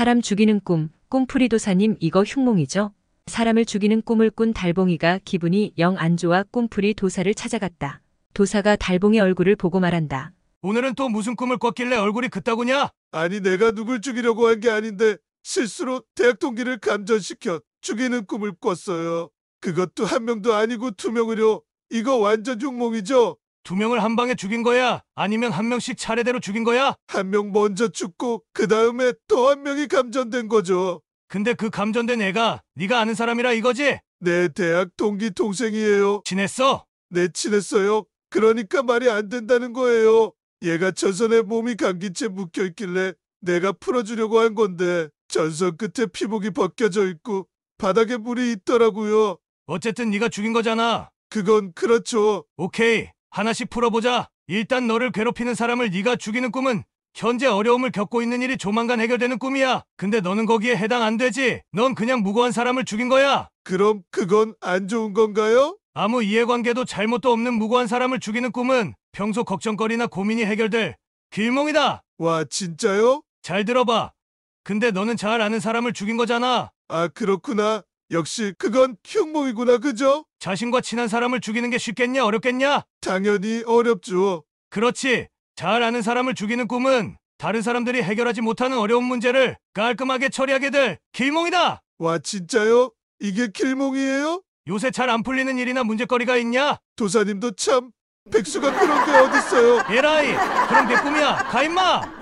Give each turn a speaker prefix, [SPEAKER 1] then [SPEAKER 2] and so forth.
[SPEAKER 1] 사람 죽이는 꿈, 꿈풀이도사님 이거 흉몽이죠? 사람을 죽이는 꿈을 꾼 달봉이가 기분이 영 안 좋아 꿈풀이 도사를 찾아갔다. 도사가 달봉의 얼굴을 보고 말한다.
[SPEAKER 2] 오늘은 또 무슨 꿈을 꿨길래 얼굴이 그따구냐? 아니 내가 누굴 죽이려고 한 게 아닌데 실수로 대학 동기를 감전시켜 죽이는 꿈을 꿨어요. 그것도 한 명도 아니고 두 명으려. 이거 완전 흉몽이죠? 두 명을 한 방에 죽인 거야? 아니면 한 명씩 차례대로 죽인 거야? 한 명 먼저 죽고 그 다음에 또 한 명이 감전된 거죠. 근데 그 감전된 애가 네가 아는 사람이라 이거지? 내 대학 동기 동생이에요. 친했어내 네, 친했어요. 그러니까 말이 안 된다는 거예요. 얘가 전선에 몸이 감긴 채 묶여 있길래 내가 풀어주려고 한 건데 전선 끝에 피복이 벗겨져 있고 바닥에 물이 있더라고요. 어쨌든 네가 죽인 거잖아. 그건 그렇죠. 오케이. 하나씩 풀어보자. 일단 너를 괴롭히는 사람을 네가 죽이는 꿈은 현재 어려움을 겪고 있는 일이 조만간 해결되는 꿈이야. 근데 너는 거기에 해당 안 되지. 넌 그냥 무고한 사람을 죽인 거야. 그럼 그건 안 좋은 건가요? 아무 이해관계도 잘못도 없는 무고한 사람을 죽이는 꿈은 평소 걱정거리나 고민이 해결될 길몽이다. 와, 진짜요? 잘 들어봐. 근데 너는 잘 아는 사람을 죽인 거잖아. 아, 그렇구나. 역시 그건 흉몽이구나, 그죠? 자신과 친한 사람을 죽이는 게 쉽겠냐 어렵겠냐? 당연히 어렵죠. 그렇지. 잘 아는 사람을 죽이는 꿈은 다른 사람들이 해결하지 못하는 어려운 문제를 깔끔하게 처리하게 될 길몽이다. 와 진짜요? 이게 길몽이에요? 요새 잘 안 풀리는 일이나 문제거리가 있냐? 도사님도 참 백수가 그런 게 어딨어요. 에라이 그럼 내 꿈이야. 가 임마.